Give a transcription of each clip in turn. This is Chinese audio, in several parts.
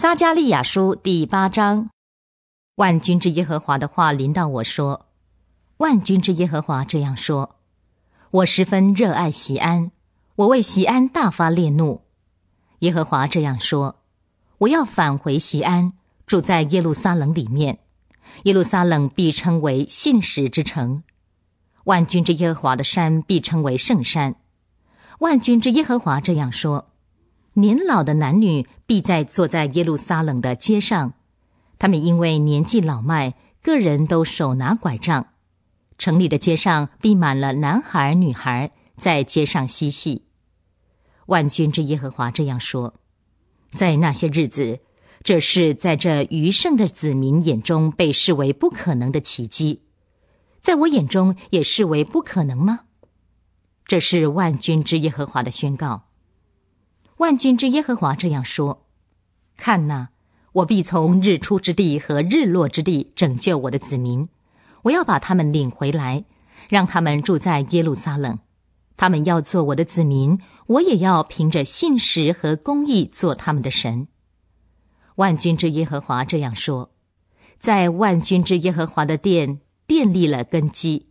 撒加利亚书第八章，万军之耶和华的话临到我说：“万军之耶和华这样说：我十分热爱西安，我为西安大发烈怒。耶和华这样说：我要返回西安，住在耶路撒冷里面。耶路撒冷必称为信使之城，万军之耶和华的山必称为圣山。万军之耶和华这样说。”年老的男女必在坐在耶路撒冷的街上，他们因为年纪老迈，个人都手拿拐杖。城里的街上必满了男孩、女孩在街上嬉戏。万军之耶和华这样说：在那些日子，这是在这余剩的子民眼中被视为不可能的奇迹，在我眼中也视为不可能吗？这是万军之耶和华的宣告。万军之耶和华这样说：“看哪，我必从日出之地和日落之地拯救我的子民，我要把他们领回来，让他们住在耶路撒冷。他们要做我的子民，我也要凭着信实和公义做他们的神。”万军之耶和华这样说：“在万军之耶和华的殿殿立了根基，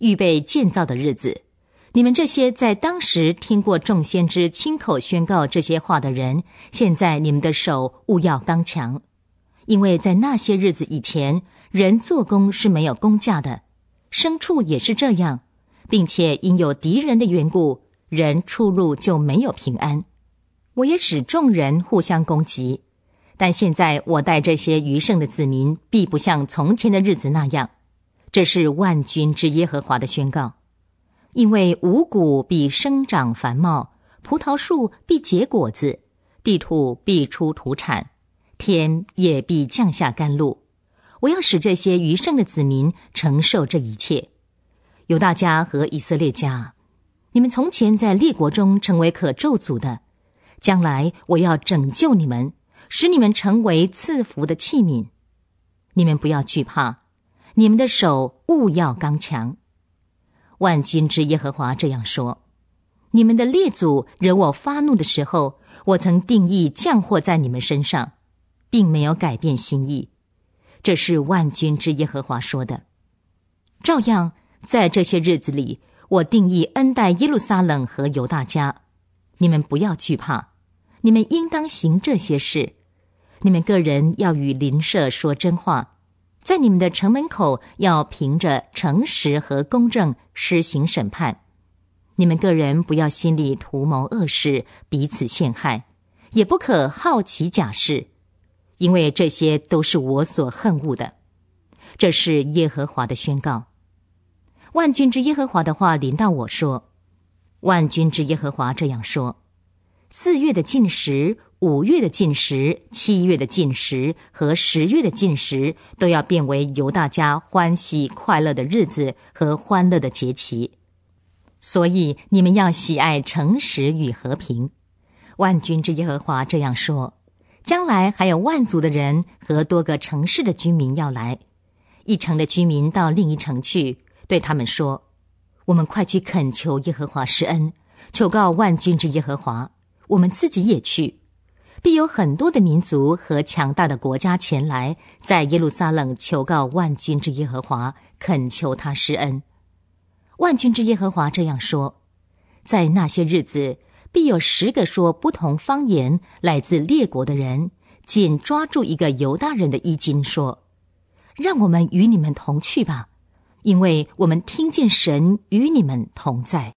预备建造的日子。”你们这些在当时听过众先知亲口宣告这些话的人，现在你们的手务要刚强，因为在那些日子以前，人做工是没有工价的，牲畜也是这样，并且因有敌人的缘故，人出入就没有平安。我也使众人互相攻击，但现在我带这些余剩的子民，必不像从前的日子那样。这是万军之耶和华的宣告。因为五谷必生长繁茂，葡萄树必结果子，地土必出土产，天也必降下甘露。我要使这些余剩的子民承受这一切。犹大家和以色列家，你们从前在列国中成为可咒诅的，将来我要拯救你们，使你们成为赐福的器皿。你们不要惧怕，你们的手勿要刚强。万军之耶和华这样说：“你们的列祖惹我发怒的时候，我曾定义降祸在你们身上，并没有改变心意。”这是万军之耶和华说的。照样，在这些日子里，我定义恩待耶路撒冷和犹大家。你们不要惧怕，你们应当行这些事。你们个人要与邻舍说真话。在你们的城门口，要凭着诚实和公正施行审判；你们个人不要心里图谋恶事，彼此陷害，也不可好奇假事，因为这些都是我所恨恶的。这是耶和华的宣告。万军之耶和华的话临到我说：万军之耶和华这样说：四月的禁食。五月的禁食、七月的禁食和十月的禁食，都要变为由大家欢喜快乐的日子和欢乐的节期。所以你们要喜爱诚实与和平。万军之耶和华这样说：将来还有万族的人和多个城市的居民要来，一城的居民到另一城去，对他们说：我们快去恳求耶和华施恩，求告万军之耶和华。我们自己也去。必有很多的民族和强大的国家前来，在耶路撒冷求告万军之耶和华，恳求他施恩。万军之耶和华这样说：在那些日子，必有十个说不同方言、来自列国的人，紧抓住一个犹大人的衣襟，说：“让我们与你们同去吧，因为我们听见神与你们同在。”